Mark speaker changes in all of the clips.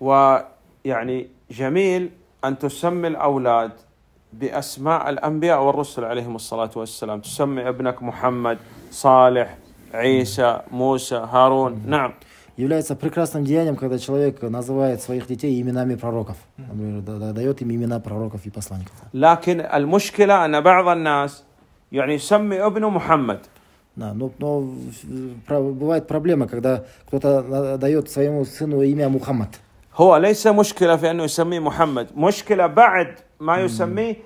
Speaker 1: ويعني جميل أن تسمي الأولاد بأسماء الأنبياء والرسل عليهم الصلاة والسلام تسمي ابنك محمد صالح عيسى موسى هارون نعم
Speaker 2: является прекрасным деянием, когда человек называет своих детей именами пророков. Например, дает им имена пророков и посланников.
Speaker 1: لكن المشكلة أن بعض الناس يعني يسمي ابنه محمد.
Speaker 2: Да, но, но бывает проблема, когда кто-то дает своему сыну имя Мухаммад.
Speaker 1: هو ليس مشكلة في أنه يسميه محمد مشكلة بعد ما يسميه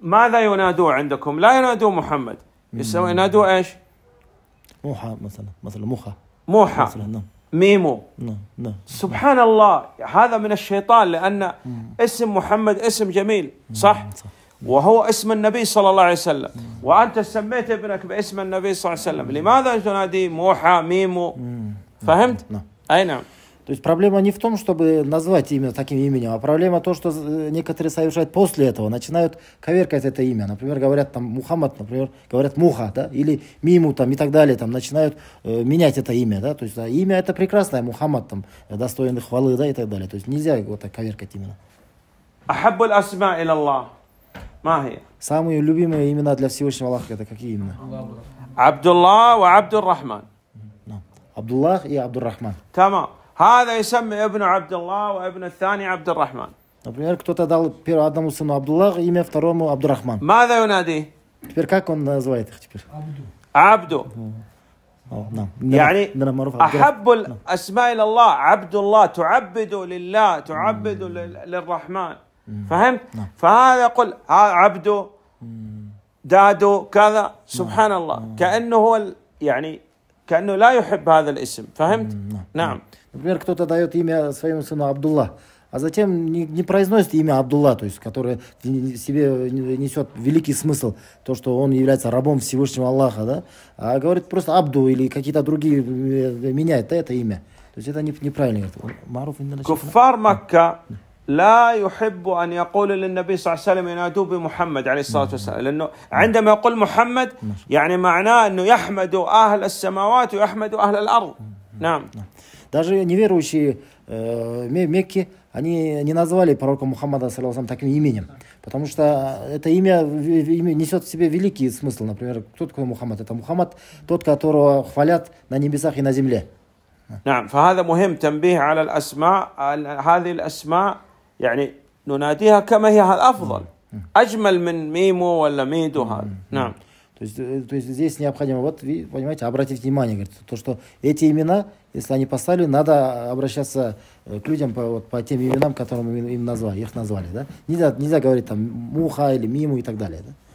Speaker 1: ماذا ينادوه عندكم لا ينادوه محمد يسمي ينادوه إيش موحى مثلا مثلا موحى موحى مثلا نعم ميمو نعم نعم سبحان الله هذا من الشيطان لأن اسم محمد اسم جميل صح, صح. وهو اسم النبي صلى الله عليه وسلم وأنت سميت ابنك باسم النبي صلى الله عليه وسلم لماذا تناديه موحى ميمو فهمت؟ نعم، نعم. أي نعم
Speaker 2: То есть проблема не в том, чтобы назвать имя таким именем, а проблема то, что э, некоторые совершают после этого, начинают коверкать это имя. Например, говорят там Мухаммад, например, говорят Муха, да, или Миму там и так далее, там начинают э, менять это имя, да, то есть да, имя это прекрасное, Мухаммад там достойный хвалы, да, и так далее. То есть нельзя вот так коверкать именно. Самые любимые имена для Всевышнего Аллаха это какие имена?
Speaker 1: Абдуллах и Абдуррахман.
Speaker 2: Абдуллах и Абдуррахман. Тамам. هذا يسمى ابن
Speaker 1: عبد الله وابن الثاني عبد الرحمن
Speaker 2: Например, кто-то дал первому одному сыну Абдуллах, имя второму Абдурахман.
Speaker 1: Мада юнади?
Speaker 2: Теперь как он называет их теперь?
Speaker 1: Абду. Абду. يعني أحب الأسماء إلى الله عبد الله تعبد لله تعبد للرحمن فهمت؟ نعم. فهذا قل عبده دادو كذا نعم. سبحان الله نعم. كأنه هو يعني كأنه لا يحب هذا الاسم فهمت؟ نعم
Speaker 2: Например, кто-то дает имя своему сыну Абдулла, а затем не, не произносит имя Абдулла, то есть, которое в себе несет великий смысл, то, что он является рабом Всевышнего Аллаха, да, а говорит просто Абду или какие-то другие, э, меняет это имя. То есть это не, неправильно.
Speaker 1: Куфар Макка لا يحب ان يقول للنبي صلى الله عليه وسلم ينادوا بمحمد عليه الصلاه والسلام لانه عندما يقول محمد يعني معناه انه يحمد اهل السماوات ويحمد اهل الارض
Speaker 2: نعم Даже неверующие э, Мекки, они не назвали пророка Мухаммада саллиллаху таким именем, потому что это имя, имя несет в себе великий смысл. Например, кто такой Мухаммад? Это Мухаммад, тот, которого хвалят на небесах и на земле.
Speaker 1: نعم فهذا مهم تنبيه على الأسماء هذه الأسماء يعني نناديها كما هي هذا افضل اجمل من ميمو ولا ميدو هذا نعم
Speaker 2: То есть, э, то есть здесь необходимо, вот, понимаете, обратить внимание, говорит, то, что эти имена, если они поставили, надо обращаться э, к людям по, вот, по тем именам, которым им, им назвали, их назвали, да? Нельзя, нельзя говорить там муха или миму и так далее, да?